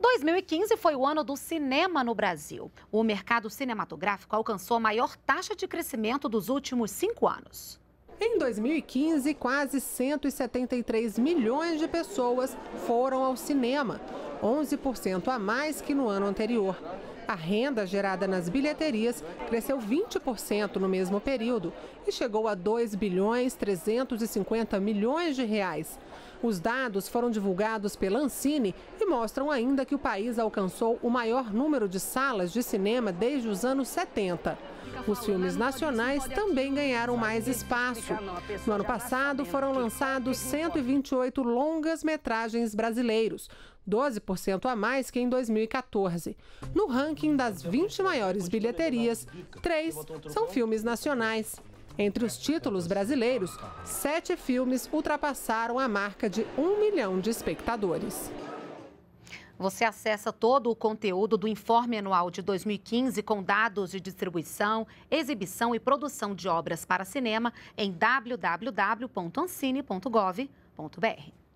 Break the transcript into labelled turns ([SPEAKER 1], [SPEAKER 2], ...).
[SPEAKER 1] 2015 foi o ano do cinema no Brasil. O mercado cinematográfico alcançou a maior taxa de crescimento dos últimos cinco anos. Em 2015, quase
[SPEAKER 2] 173 milhões de pessoas foram ao cinema, 11% a mais que no ano anterior. A renda gerada nas bilheterias cresceu 20% no mesmo período e chegou a 2 bilhões 350 milhões de reais. Os dados foram divulgados pela Ancine e mostram ainda que o país alcançou o maior número de salas de cinema desde os anos 70 os filmes nacionais também ganharam mais espaço. No ano passado, foram lançados 128 longas-metragens brasileiros, 12% a mais que em 2014. No ranking das 20 maiores bilheterias, três são filmes nacionais. Entre os títulos brasileiros, sete filmes
[SPEAKER 1] ultrapassaram a marca de um milhão de espectadores. Você acessa todo o conteúdo do Informe Anual de 2015 com dados de distribuição, exibição e produção de obras para cinema em www.ancine.gov.br.